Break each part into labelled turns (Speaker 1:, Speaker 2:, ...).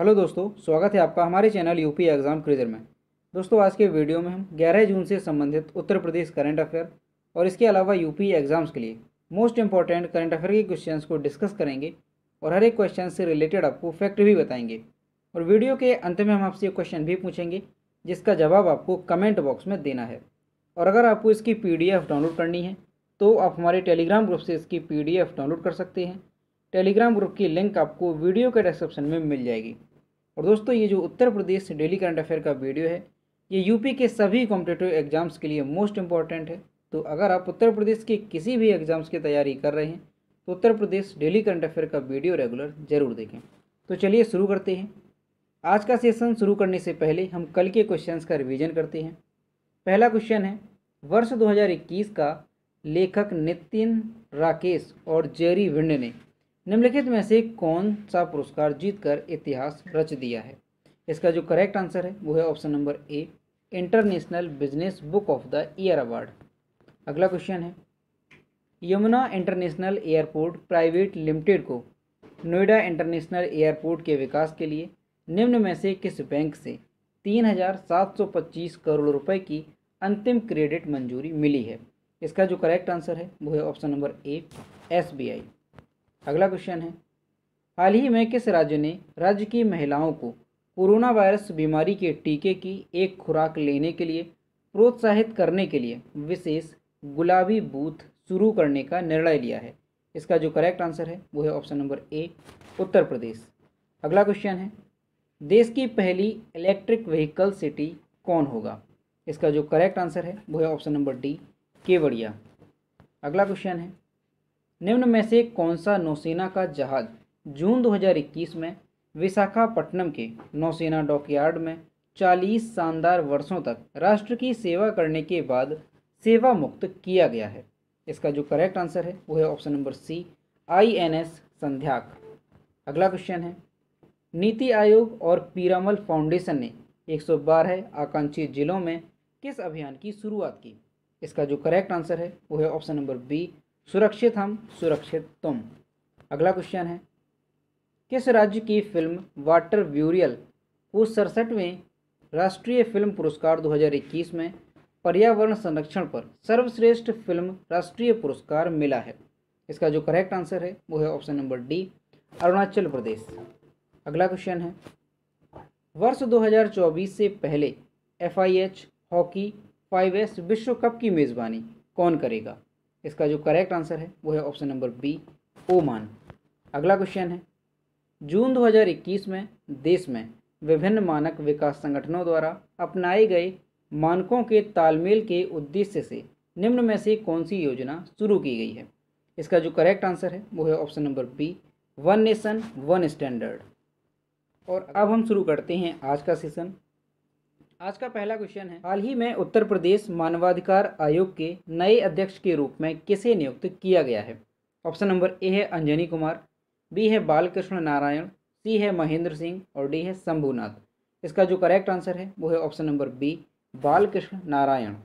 Speaker 1: hello दोस्तों स्वागत है आपका हमारे चैनल यूपी एग्ज़ाम क्रिजर में दोस्तों आज के वीडियो में हम 11 जून से संबंधित उत्तर प्रदेश करंट अफेयर और इसके अलावा यूपी एग्ज़ाम्स के लिए मोस्ट इंपॉर्टेंट करंट अफेयर के क्वेश्चंस को डिस्कस करेंगे और हर एक क्वेश्चन से रिलेटेड आपको फैक्ट भी बताएंगे और वीडियो के अंत में हम आपसे एक क्वेश्चन भी पूछेंगे जिसका जवाब आपको कमेंट बॉक्स में देना है और अगर आपको इसकी पी डाउनलोड करनी है तो आप हमारे टेलीग्राम ग्रुप से इसकी पी डाउनलोड कर सकते हैं टेलीग्राम ग्रुप की लिंक आपको वीडियो के डिस्क्रिप्शन में मिल जाएगी और दोस्तों ये जो Uttar Pradesh daily current affair का वीडियो है ये यूपी के सभी कॉम्पिटेटिव एग्जाम्स के लिए मोस्ट इम्पॉर्टेंट है तो अगर आप उत्तर प्रदेश के किसी भी एग्ज़ाम्स की तैयारी कर रहे हैं तो Uttar Pradesh daily current affair का वीडियो रेगुलर ज़रूर देखें तो चलिए शुरू करते हैं आज का सेशन शुरू करने से पहले हम कल के क्वेश्चंस का रिवीजन करते हैं पहला क्वेश्चन है वर्ष 2021 का लेखक नितिन राकेश और जेरी विंड ने निम्नलिखित में से कौन सा पुरस्कार जीतकर इतिहास रच दिया है इसका जो करेक्ट आंसर है वो है option number A International Business Book of the year award अगला क्वेश्चन है Yamuna International Airport Private Limited को नोएडा इंटरनेशनल एयरपोर्ट के विकास के लिए निम्न में से किस बैंक से तीन करोड़ रुपए की अंतिम क्रेडिट मंजूरी मिली है इसका जो करेक्ट आंसर है वो है option number A S B I अगला क्वेश्चन है हाल ही में किस राज्य ने राज्य की महिलाओं को कोरोना वायरस बीमारी के टीके की एक खुराक लेने के लिए प्रोत्साहित करने के लिए विशेष गुलाबी बूथ शुरू करने का निर्णय लिया है इसका जो करेक्ट आंसर है वो है ऑप्शन नंबर ए उत्तर प्रदेश अगला क्वेश्चन है देश की पहली इलेक्ट्रिक व्हीकल सिटी कौन होगा इसका जो करेक्ट आंसर है वो है ऑप्शन नंबर डी केवड़िया अगला क्वेश्चन है निम्न में से कौन सा नौसेना का जहाज जून 2021 में विशाखापट्टनम के नौसेना डॉकयार्ड में 40 शानदार वर्षों तक राष्ट्र की सेवा करने के बाद सेवा मुक्त किया गया है इसका जो करेक्ट आंसर है वो है option number C I N S Sandhayak अगला क्वेश्चन है नीति आयोग और पीरामल फाउंडेशन ने बारह आकांक्षी जिलों में किस अभियान की शुरुआत की इसका जो करेक्ट आंसर है वो है ऑप्शन नंबर बी सुरक्षित हम सुरक्षित तुम अगला क्वेश्चन है किस राज्य की फिल्म वाटर ब्यूरियल को सड़सठवें राष्ट्रीय फिल्म पुरस्कार 2021 में पर्यावरण संरक्षण पर सर्वश्रेष्ठ फिल्म राष्ट्रीय पुरस्कार मिला है इसका जो करेक्ट आंसर है वो है option number D Arunachal Pradesh अगला क्वेश्चन है वर्ष 2024 से पहले एफ हॉकी फाइव विश्व कप की मेज़बानी कौन करेगा इसका जो करेक्ट आंसर है वो है ऑप्शन नंबर बी ओमान अगला क्वेश्चन है जून 2021 में देश में विभिन्न मानक विकास संगठनों द्वारा अपनाए गए मानकों के तालमेल के उद्देश्य से निम्न में से कौन सी योजना शुरू की गई है इसका जो करेक्ट आंसर है वो है option number B one nation one standard और अब हम शुरू करते हैं आज का सेशन आज का पहला क्वेश्चन है हाल ही में उत्तर प्रदेश मानवाधिकार आयोग के नए अध्यक्ष के रूप में किसे नियुक्त किया गया है ऑप्शन नंबर ए है अंजनी कुमार बी है बालकृष्ण नारायण सी है महेंद्र सिंह और डी है शंभुनाथ इसका जो करेक्ट आंसर है वो है option number B Balkrishna Narayan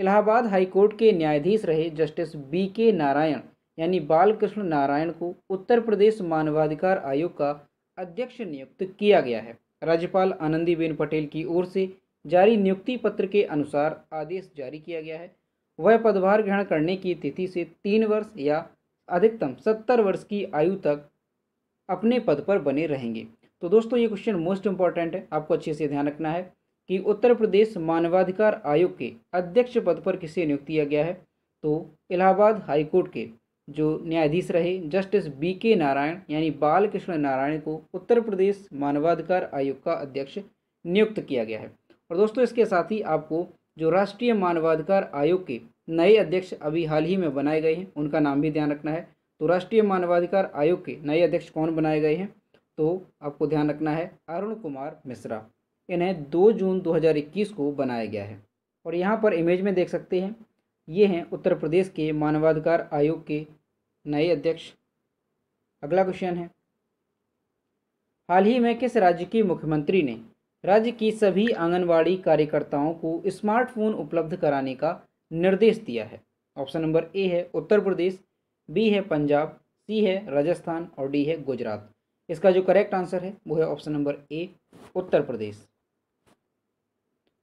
Speaker 1: Allahabad high court के न्यायाधीश रहे जस्टिस बी के नारायण यानी बालकृष्ण नारायण को उत्तर प्रदेश मानवाधिकार आयोग का अध्यक्ष नियुक्त किया गया है राज्यपाल आनंदीबेन पटेल की ओर से जारी नियुक्ति पत्र के अनुसार आदेश जारी किया गया है वह पदभार ग्रहण करने की तिथि से तीन वर्ष या अधिकतम सत्तर वर्ष की आयु तक अपने पद पर बने रहेंगे तो दोस्तों ये क्वेश्चन मोस्ट इम्पॉर्टेंट है आपको अच्छे से ध्यान रखना है कि उत्तर प्रदेश मानवाधिकार आयोग के अध्यक्ष पद पर किसे नियुक्त किया गया है तो इलाहाबाद हाईकोर्ट के जो न्यायाधीश रहे जस्टिस बी के नारायण यानी बाल कृष्ण नारायण को उत्तर प्रदेश मानवाधिकार आयोग का अध्यक्ष नियुक्त किया गया है और दोस्तों इसके साथ ही आपको जो राष्ट्रीय मानवाधिकार आयोग के नए अध्यक्ष अभी हाल ही में बनाए गए हैं उनका नाम भी ध्यान रखना है तो राष्ट्रीय मानवाधिकार आयोग के नए अध्यक्ष कौन बनाए गए हैं तो आपको ध्यान रखना है अरुण कुमार मिश्रा इन्हें 2 जून 2021 को बनाया गया है और यहाँ पर इमेज में देख सकते हैं ये हैं उत्तर प्रदेश के मानवाधिकार आयोग के नए अध्यक्ष अगला क्वेश्चन है हाल ही में किस राज्य की मुख्यमंत्री ने राज्य की सभी आंगनवाड़ी कार्यकर्ताओं को स्मार्टफोन उपलब्ध कराने का निर्देश दिया है ऑप्शन नंबर ए है उत्तर प्रदेश बी है पंजाब सी है राजस्थान और डी है गुजरात इसका जो करेक्ट आंसर है वो है ऑप्शन नंबर ए उत्तर प्रदेश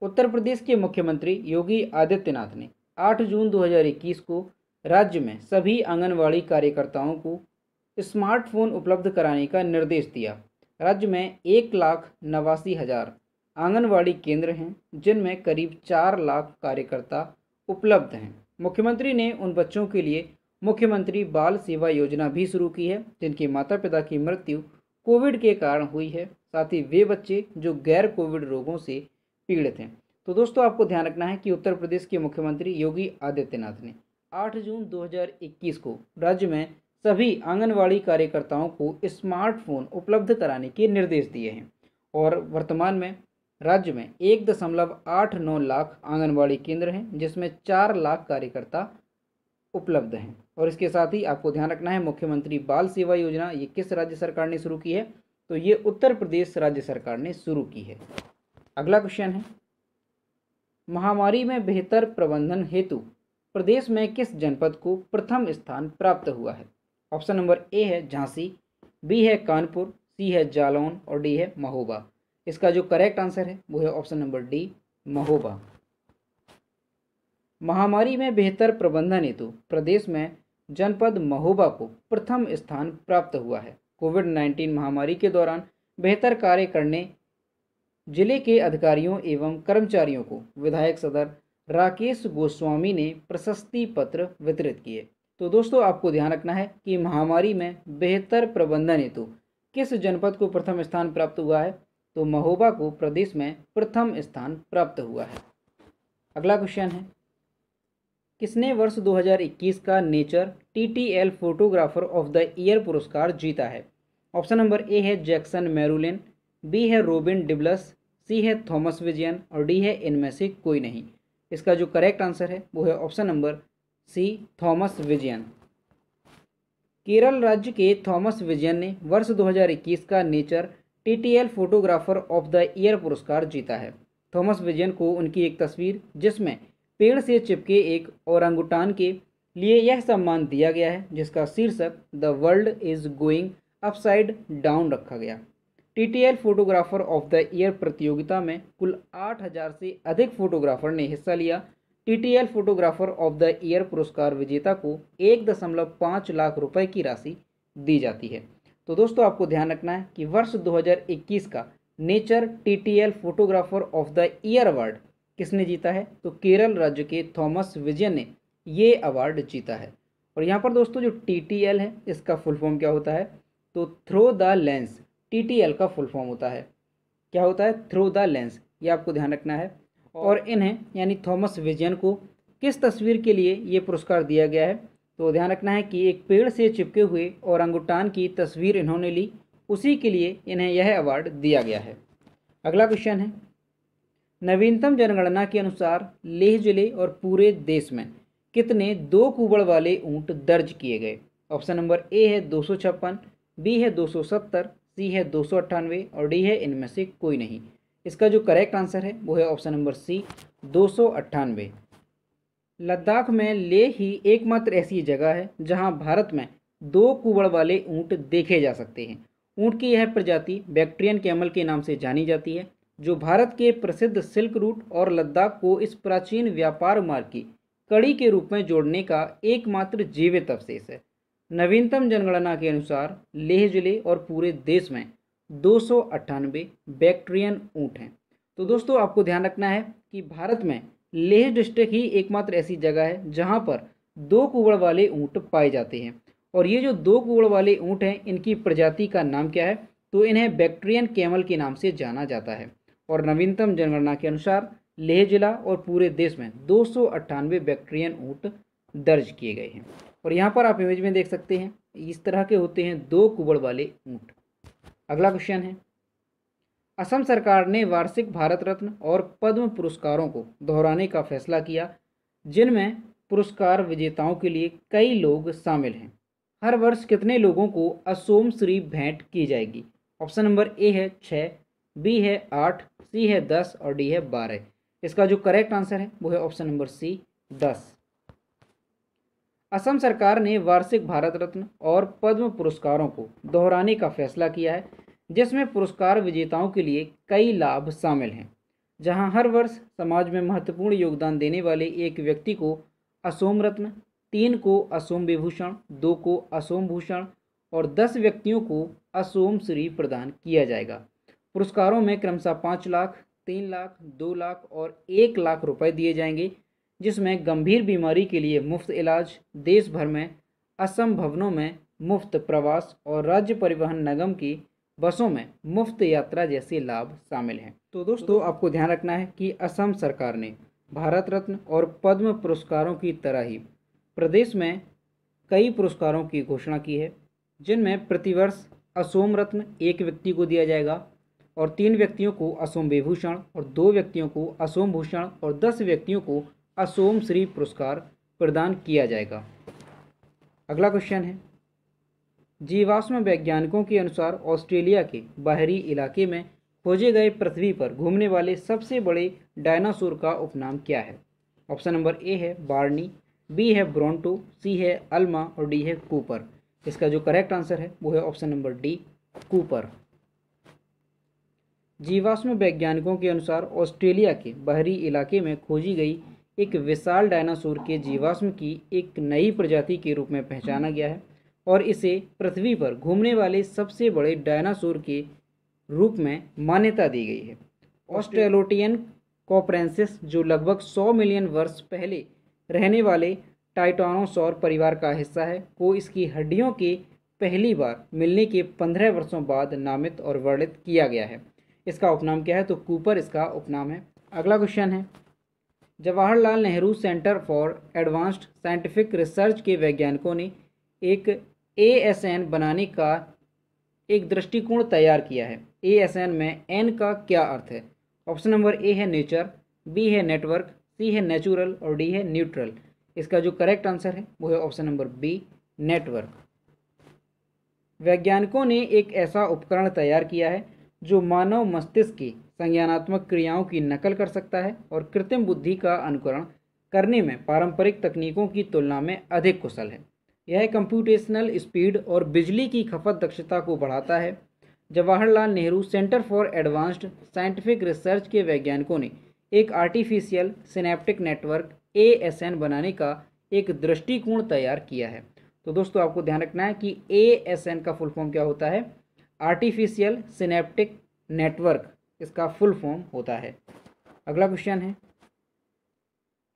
Speaker 1: उत्तर प्रदेश के मुख्यमंत्री योगी आदित्यनाथ ने 8 जून 2021 को राज्य में सभी आंगनवाड़ी कार्यकर्ताओं को स्मार्टफोन उपलब्ध कराने का निर्देश दिया राज्य में एक लाख नवासी हज़ार आंगनवाड़ी केंद्र हैं जिनमें करीब चार लाख कार्यकर्ता उपलब्ध हैं मुख्यमंत्री ने उन बच्चों के लिए मुख्यमंत्री बाल सेवा योजना भी शुरू की है जिनके माता पिता की मृत्यु कोविड के कारण हुई है साथ ही वे बच्चे जो गैर कोविड रोगों से पीड़ित हैं तो दोस्तों आपको ध्यान रखना है कि उत्तर प्रदेश के मुख्यमंत्री योगी आदित्यनाथ ने 8 जून 2021 को राज्य में सभी आंगनवाड़ी कार्यकर्ताओं को स्मार्टफोन उपलब्ध कराने के निर्देश दिए हैं और वर्तमान में राज्य में एक दशमलव आठ नौ लाख आंगनवाड़ी केंद्र हैं जिसमें चार लाख कार्यकर्ता उपलब्ध हैं और इसके साथ ही आपको ध्यान रखना है मुख्यमंत्री बाल सेवा योजना ये किस राज्य सरकार ने शुरू की है तो ये उत्तर प्रदेश राज्य सरकार ने शुरू की है अगला क्वेश्चन है महामारी में बेहतर प्रबंधन हेतु प्रदेश में किस जनपद को प्रथम स्थान प्राप्त हुआ है ऑप्शन नंबर ए है झांसी बी है कानपुर सी है जालौन और डी है महोबा इसका जो करेक्ट आंसर है वो है ऑप्शन नंबर डी महोबा महामारी में बेहतर प्रबंधन हेतु प्रदेश में जनपद महोबा को प्रथम स्थान प्राप्त हुआ है कोविड नाइन्टीन महामारी के दौरान बेहतर कार्य करने जिले के अधिकारियों एवं कर्मचारियों को विधायक सदर राकेश गोस्वामी ने प्रशस्ति पत्र वितरित किए तो दोस्तों आपको ध्यान रखना है कि महामारी में बेहतर प्रबंधन हेतु किस जनपद को प्रथम स्थान प्राप्त हुआ है तो महोबा को प्रदेश में प्रथम स्थान प्राप्त हुआ है अगला क्वेश्चन है किसने वर्ष 2021 का nature TTL photographer of the year पुरस्कार जीता है ऑप्शन नंबर ए है जैक्सन मेरुलिन बी है रोबिन डिब्लस सी है थॉमस विजयन और डी है इनमें से कोई नहीं इसका जो करेक्ट आंसर है वो है option number C Thomas Vijayan Kerala राज्य के थॉमस विजयन ने वर्ष 2021 का nature TTL photographer of the year पुरस्कार जीता है थॉमस विजयन को उनकी एक तस्वीर जिसमें पेड़ से चिपके एक औरंगुटान के लिए यह सम्मान दिया गया है जिसका शीर्षक the world is going upside down रखा गया TTL photographer of the year प्रतियोगिता में कुल 8000 से अधिक फोटोग्राफर ने हिस्सा लिया TTL photographer of the year पुरस्कार विजेता को एक दशमलव पाँच लाख रुपए की राशि दी जाती है तो दोस्तों आपको ध्यान रखना है कि वर्ष 2021 का nature TTL photographer of the year award किसने जीता है तो केरल राज्य के थॉमस विजय ने ये अवार्ड जीता है और यहाँ पर दोस्तों जो टी है इसका फुल फॉर्म क्या होता है तो थ्रो द लेंस टी का फुल फॉर्म होता है क्या होता है थ्रू द लेंस ये आपको ध्यान रखना है और इन्हें यानी थॉमस विजन को किस तस्वीर के लिए ये पुरस्कार दिया गया है तो ध्यान रखना है कि एक पेड़ से चिपके हुए और अंगूठान की तस्वीर इन्होंने ली उसी के लिए इन्हें यह अवार्ड दिया गया है अगला क्वेश्चन है नवीनतम जनगणना के अनुसार लेह जिले और पूरे देश में कितने दो कुबड़ वाले ऊँट दर्ज किए गए ऑप्शन नंबर ए है दो बी है दो सी है दो और डी है इनमें से कोई नहीं इसका जो करेक्ट आंसर है वो है ऑप्शन नंबर सी दो लद्दाख में ले ही एकमात्र ऐसी जगह है जहां भारत में दो कुबड़ वाले ऊँट देखे जा सकते हैं ऊँट की यह प्रजाति बैक्ट्रियन कैमल के नाम से जानी जाती है जो भारत के प्रसिद्ध सिल्क रूट और लद्दाख को इस प्राचीन व्यापार मार्ग की कड़ी के रूप में जोड़ने का एकमात्र जीवित अवशेष है नवीनतम जनगणना के अनुसार लेह जिले और पूरे देश में दो बैक्ट्रियन ऊँट हैं तो दोस्तों आपको ध्यान रखना है कि भारत में लेह डिस्ट्रिक्ट ही एकमात्र ऐसी जगह है जहाँ पर दो कुबड़ वाले ऊँट पाए जाते हैं और ये जो दो कुबड़ वाले ऊँट हैं इनकी प्रजाति का नाम क्या है तो इन्हें बैक्टीरियन कैमल के नाम से जाना जाता है और नवीनतम जनगणना के अनुसार लेह जिला और पूरे देश में दो बैक्टीरियन ऊँट दर्ज किए गए हैं और यहाँ पर आप इमेज में देख सकते हैं इस तरह के होते हैं दो कुबड़ वाले ऊँट अगला क्वेश्चन है असम सरकार ने वार्षिक भारत रत्न और पद्म पुरस्कारों को दोहराने का फैसला किया जिनमें पुरस्कार विजेताओं के लिए कई लोग शामिल हैं हर वर्ष कितने लोगों को असोम श्री भेंट की जाएगी ऑप्शन नंबर ए है छः बी है आठ सी है दस और डी है बारह इसका जो करेक्ट आंसर है वो है ऑप्शन नंबर सी दस असम सरकार ने वार्षिक भारत रत्न और पद्म पुरस्कारों को दोहराने का फैसला किया है जिसमें पुरस्कार विजेताओं के लिए कई लाभ शामिल हैं जहां हर वर्ष समाज में महत्वपूर्ण योगदान देने वाले एक व्यक्ति को असोम रत्न तीन को असोम विभूषण दो को असोम भूषण और दस व्यक्तियों को असोम श्री प्रदान किया जाएगा पुरस्कारों में क्रमशः पाँच लाख तीन लाख दो लाख और एक लाख रुपए दिए जाएंगे जिसमें गंभीर बीमारी के लिए मुफ्त इलाज देश भर में असम भवनों में मुफ्त प्रवास और राज्य परिवहन निगम की बसों में मुफ्त यात्रा जैसे लाभ शामिल हैं तो दोस्तों आपको ध्यान रखना है कि असम सरकार ने भारत रत्न और पद्म पुरस्कारों की तरह ही प्रदेश में कई पुरस्कारों की घोषणा की है जिनमें प्रतिवर्ष असोम रत्न एक व्यक्ति को दिया जाएगा और तीन व्यक्तियों को असोम विभूषण और दो व्यक्तियों को असोम भूषण और दस व्यक्तियों को असोम श्री पुरस्कार प्रदान किया जाएगा अगला क्वेश्चन है जीवाश्म वैज्ञानिकों के अनुसार ऑस्ट्रेलिया के बाहरी इलाके में खोजे गए पृथ्वी पर घूमने वाले सबसे बड़े डायनासोर का उपनाम क्या है ऑप्शन नंबर ए है बार्नी बी है ब्रोंटो सी है अल्मा और डी है कूपर इसका जो करेक्ट आंसर है वो है ऑप्शन नंबर डी कूपर जीवाश्म वैज्ञानिकों के अनुसार ऑस्ट्रेलिया के बाहरी इलाके में खोजी गई एक विशाल डायनासोर के जीवाश्म की एक नई प्रजाति के रूप में पहचाना गया है और इसे पृथ्वी पर घूमने वाले सबसे बड़े डायनासोर के रूप में मान्यता दी गई है
Speaker 2: ऑस्ट्रेलोटियन
Speaker 1: कॉपरेंसिस जो लगभग 100 मिलियन वर्ष पहले रहने वाले टाइटानोसौर परिवार का हिस्सा है को इसकी हड्डियों के पहली बार मिलने के पंद्रह वर्षों बाद नामित और वर्णित किया गया है इसका उपनाम क्या है तो कूपर इसका उपनाम है अगला क्वेश्चन है Jawaharlal Nehru centre for advanced scientific research के वैज्ञानिकों ने एक ए बनाने का एक दृष्टिकोण तैयार किया है ए में एन का क्या अर्थ है ऑप्शन नंबर ए है नेचर बी है नेटवर्क सी है नेचुरल और डी है न्यूट्रल इसका जो करेक्ट आंसर है वो है ऑप्शन नंबर बी नेटवर्क वैज्ञानिकों ने एक ऐसा उपकरण तैयार किया है जो मानव मस्तिष्क की संज्ञानात्मक क्रियाओं की नकल कर सकता है और कृत्रिम बुद्धि का अनुकरण करने में पारंपरिक तकनीकों की तुलना में अधिक कुशल है यह कंप्यूटेशनल स्पीड और बिजली की खपत दक्षता को बढ़ाता है Jawaharlal Nehru centre for advanced scientific research के वैज्ञानिकों ने एक आर्टिफिशियल सिनेप्टिक नेटवर्क ए बनाने का एक दृष्टिकोण तैयार किया है तो दोस्तों आपको ध्यान रखना है कि ए का फुल फॉर्म क्या होता है आर्टिफिशियल सिनेप्टिक नेटवर्क इसका फुल फॉर्म होता है अगला क्वेश्चन है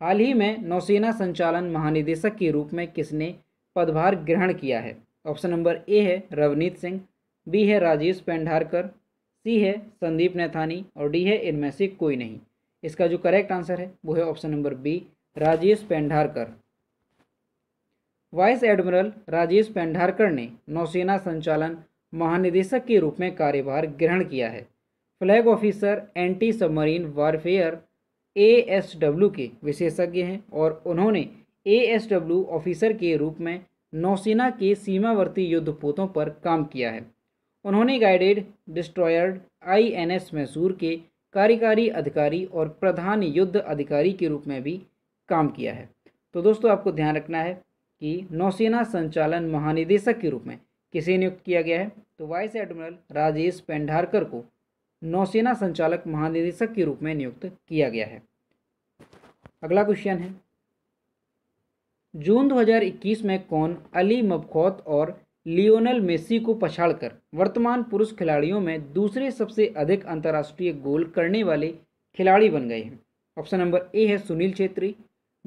Speaker 1: हाल ही में नौसेना संचालन महानिदेशक के रूप में किसने पदभार ग्रहण किया है ऑप्शन नंबर ए है रवनीत सिंह बी है राजेश पेंडारकर सी है संदीप नेथानी और डी है इनमें से कोई नहीं इसका जो करेक्ट आंसर है वो है option number B Rajesh Pendharkar vice admiral Rajesh Pendharkar ने नौसेना संचालन महानिदेशक के रूप में कार्यभार ग्रहण किया है flag officer anti submarine warfare ASW के विशेषज्ञ हैं और उन्होंने एएसडब्ल्यू ऑफिसर के रूप में नौसेना के सीमावर्ती युद्धपोतों पर काम किया है उन्होंने गाइडेड डिस्ट्रॉयर्ड आईएनएस मैसूर के कार्यकारी अधिकारी और प्रधान युद्ध अधिकारी के रूप में भी काम किया है तो दोस्तों आपको ध्यान रखना है कि नौसेना संचालन महानिदेशक के रूप में किसे नियुक्त किया गया है तो वाइस एडमिरल राजेश पेंडारकर को नौसेना संचालक महानिदेशक के रूप में नियुक्त किया गया है अगला क्वेश्चन है जून 2021 में कौन अली मबखौत और लियोनल मेसी को पछाड़कर वर्तमान पुरुष खिलाड़ियों में दूसरे सबसे अधिक अंतर्राष्ट्रीय गोल करने वाले खिलाड़ी बन गए हैं ऑप्शन नंबर ए है सुनील छेत्री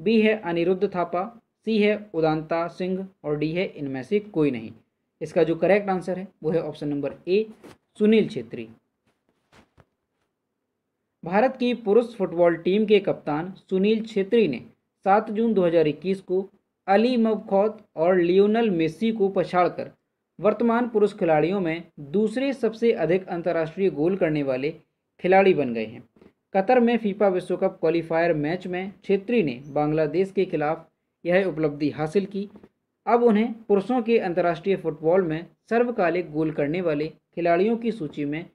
Speaker 1: बी है अनिरुद्ध थापा सी है उदांता सिंह और डी है इनमें से कोई नहीं इसका जो करेक्ट आंसर है वो है option number A Sunil Chhetri Bharat की पुरुष फुटबॉल टीम के कप्तान सुनील छेत्री ने 7 जून 2021 को अली मबखौत और लियोनल मेसी को पछाड़कर वर्तमान पुरुष खिलाड़ियों में दूसरे सबसे अधिक अंतर्राष्ट्रीय गोल करने वाले खिलाड़ी बन गए हैं कतर में फीफा विश्व कप क्वालिफायर मैच में छेत्री ने बांग्लादेश के खिलाफ यह उपलब्धि हासिल की अब उन्हें पुरुषों के अंतर्राष्ट्रीय फुटबॉल में सर्वकालिक गोल करने वाले खिलाड़ियों की सूची में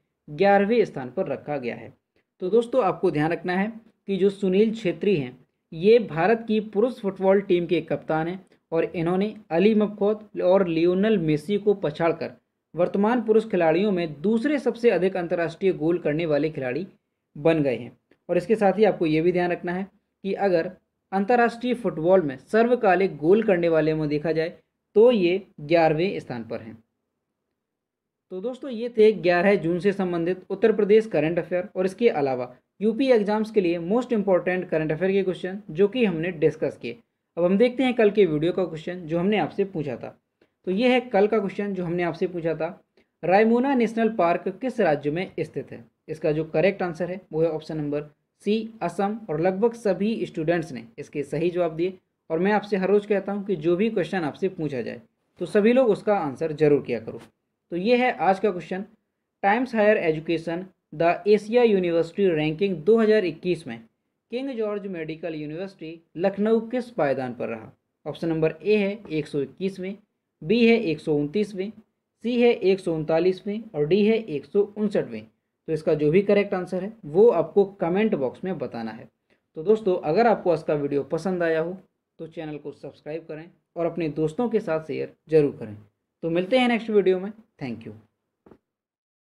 Speaker 1: ग्यारहवें स्थान पर रखा गया है तो दोस्तों आपको ध्यान रखना है कि जो सुनील छेत्री हैं ये भारत की पुरुष फुटबॉल टीम के कप्तान हैं और इन्होंने अली मफौत और लियोनल मेसी को पछाड़कर वर्तमान पुरुष खिलाड़ियों में दूसरे सबसे अधिक अंतर्राष्ट्रीय गोल करने वाले खिलाड़ी बन गए हैं और इसके साथ ही आपको ये भी ध्यान रखना है कि अगर अंतर्राष्ट्रीय फुटबॉल में सर्वकालिक गोल करने वाले में देखा जाए तो ये ग्यारहवें स्थान पर हैं तो दोस्तों ये थे ग्यारह जून से संबंधित उत्तर प्रदेश करंट अफेयर और इसके अलावा यूपी एग्जाम्स के लिए मोस्ट इंपॉर्टेंट करंट अफेयर के क्वेश्चन जो कि हमने डिस्कस किए अब हम देखते हैं कल के वीडियो का क्वेश्चन जो हमने आपसे पूछा था तो ये है कल का क्वेश्चन जो हमने आपसे पूछा था रायमोना नेशनल पार्क किस राज्य में स्थित है इसका जो करेक्ट आंसर है वो है ऑप्शन नंबर सी असम और लगभग सभी स्टूडेंट्स ने इसके सही जवाब दिए और मैं आपसे हर रोज़ कहता हूँ कि जो भी क्वेश्चन आपसे पूछा जाए तो सभी लोग उसका आंसर जरूर किया करो तो ये है आज का question Times Higher Education the Asia University ranking 2021 में King George medical university Lucknow किस पायदान पर रहा ऑप्शन नंबर ए है एक में बी है एक में सी है एक में और डी है एक में तो इसका जो भी करेक्ट आंसर है वो आपको कमेंट बॉक्स में बताना है तो दोस्तों अगर आपको आज का वीडियो पसंद आया हो तो चैनल को सब्सक्राइब करें और अपने दोस्तों के साथ शेयर जरूर करें तो मिलते हैं नेक्स्ट वीडियो में थैंक यू